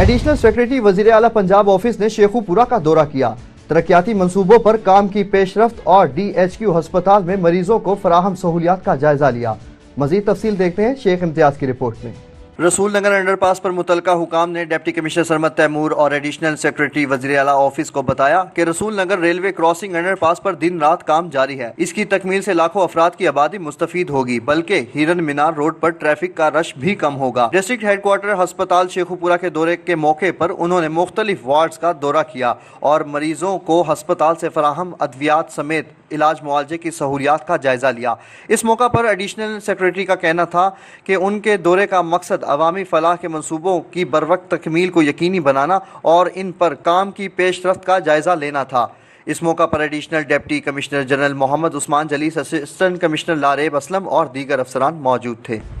additional secretary वजीर अला Punjab office ने शेखुपुरा का दौरा किया तरक्याती मनसूबों पर काम की पेशरफ और डी एच क्यू हस्पताल में मरीजों को फराहम सहूलियात का जायजा लिया मजीद तफसील देखते हैं शेख इम्तियाज की रिपोर्ट में रसूल नगर अंडर पास पर मुतल हुकाम ने डिप्टी कमिश्नर सरमत तैमूर और एडिशनल सेक्रेटरी वजी अला ऑफिस को बताया कि Rasool Nagar railway crossing under pass पर दिन रात काम जारी है इसकी तकमील से लाखों अफराद की आबादी मुस्तफ होगी बल्कि हिरन मीनार रोड पर ट्रैफिक का रश भी कम होगा डिस्ट्रिक्ट हेडक्वार्टर हस्पताल शेखुपुरा के दौरे के मौके पर उन्होंने मुख्तलिफ वार्ड का दौरा किया और मरीजों को हस्पताल से फराहम अद्वियात समेत इलाज मुआवजे की सहूलियात का जायज़ा लिया इस मौका पर एडिशनल सेक्रेटरी का कहना था कि उनके दौरे का मकसद अवामी फलाह के मनसूबों की बरवक तकमील को यकीनी बनाना और इन पर काम की पेश रफ्त का जायज़ा लेना था इस मौका पर additional deputy commissioner general Mohammad Usman Jalees assistant commissioner Laareb Aslam और दीगर अफसरान मौजूद थे